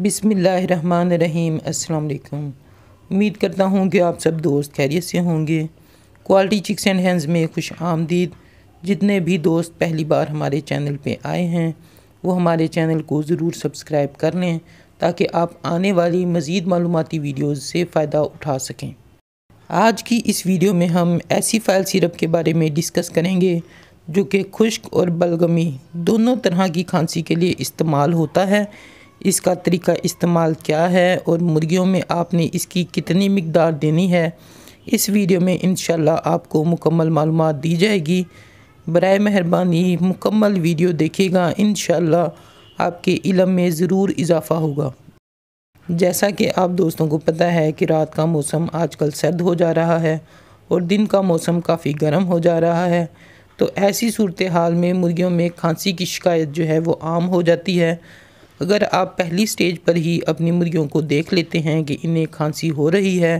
बिसमीम् अल्लाम उम्मीद करता हूँ कि आप सब दोस्त खैरियत से होंगे क्वालिटी चिक्स एंड हैंड्स में खुश आमदीद जितने भी दोस्त पहली बार हमारे चैनल पे आए हैं वो हमारे चैनल को ज़रूर सब्सक्राइब कर लें ताकि आप आने वाली मज़ीद मालूमती वीडियोज़ से फ़ायदा उठा सकें आज की इस वीडियो में हम ऐसी फ़ाइल सिरप के बारे में डिस्कस करेंगे जो कि खुश्क और बलगमी दोनों तरह की खांसी के लिए इस्तेमाल होता है इसका तरीका इस्तेमाल क्या है और मुर्गियों में आपने इसकी कितनी मकदार देनी है इस वीडियो में इन आपको मुकम्मल मालूम दी जाएगी बर मेहरबानी मुकम्मल वीडियो देखेगा इन आपके इलम में ज़रूर इजाफ़ा होगा जैसा कि आप दोस्तों को पता है कि रात का मौसम आजकल सर्द हो जा रहा है और दिन का मौसम काफ़ी गर्म हो जा रहा है तो ऐसी सूरत हाल में मुर्गियों में खांसी की शिकायत जो है वो आम हो जाती है अगर आप पहली स्टेज पर ही अपनी मुर्गियों को देख लेते हैं कि इन्हें खांसी हो रही है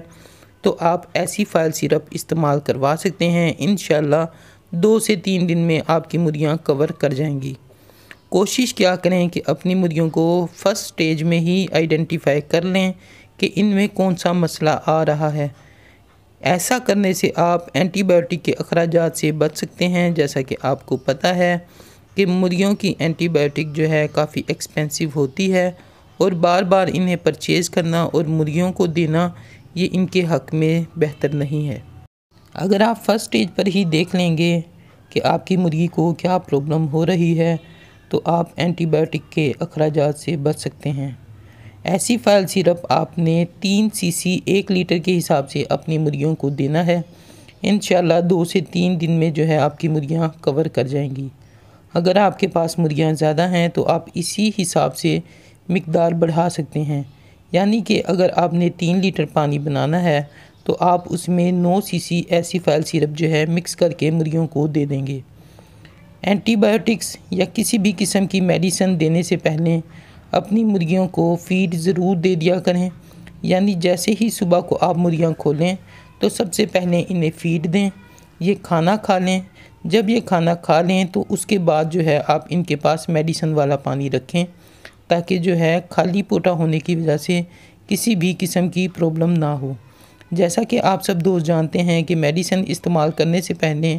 तो आप ऐसी फाइल सिरप इस्तेमाल करवा सकते हैं इन दो से तीन दिन में आपकी मुर्गियाँ कवर कर जाएंगी कोशिश क्या करें कि अपनी मुर्गियों को फर्स्ट स्टेज में ही आइडेंटिफाई कर लें कि इनमें कौन सा मसला आ रहा है ऐसा करने से आप एंटीबायोटिक के अखराज से बच सकते हैं जैसा कि आपको पता है कि मुर्गियों की एंटीबायोटिक जो है काफ़ी एक्सपेंसिव होती है और बार बार इन्हें परचेज़ करना और मुर्गियों को देना ये इनके हक में बेहतर नहीं है अगर आप फर्स्ट स्टेज पर ही देख लेंगे कि आपकी मुर्गी को क्या प्रॉब्लम हो रही है तो आप एंटीबायोटिक के अखराज से बच सकते हैं ऐसी फाइल सिरप आपने तीन सीसी एक लीटर के हिसाब से अपनी मुर्गियों को देना है इन दो से तीन दिन में जो है आपकी मुर्गियाँ कवर कर जाएंगी अगर आपके पास मुर्गियाँ ज़्यादा हैं तो आप इसी हिसाब से मकदार बढ़ा सकते हैं यानी कि अगर आपने तीन लीटर पानी बनाना है तो आप उसमें नौ सीसी ऐसी फैल सिरप जो है मिक्स करके मुर्गियों को दे देंगे एंटीबायोटिक्स या किसी भी किस्म की मेडिसन देने से पहले अपनी मुर्गियों को फीड ज़रूर दे दिया करें यानी जैसे ही सुबह को आप मुर्गियाँ खोलें तो सबसे पहले इन्हें फीड दें ये खाना खा लें जब ये खाना खा लें तो उसके बाद जो है आप इनके पास मेडिसन वाला पानी रखें ताकि जो है खाली पोटा होने की वजह से किसी भी किस्म की प्रॉब्लम ना हो जैसा कि आप सब दोस्त जानते हैं कि मेडिसन इस्तेमाल करने से पहले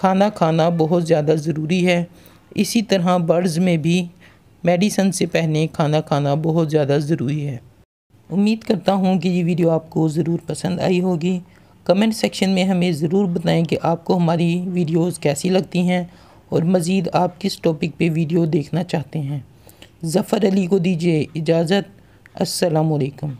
खाना खाना बहुत ज़्यादा ज़रूरी है इसी तरह बर्ड्स में भी मेडिसन से पहले खाना खाना बहुत ज़्यादा ज़रूरी है उम्मीद करता हूँ कि ये वीडियो आपको ज़रूर पसंद आई होगी कमेंट सेक्शन में हमें ज़रूर बताएं कि आपको हमारी वीडियोस कैसी लगती हैं और मज़ीद आप किस टॉपिक पे वीडियो देखना चाहते हैं ज़फ़र अली को दीजिए इजाज़त असलकम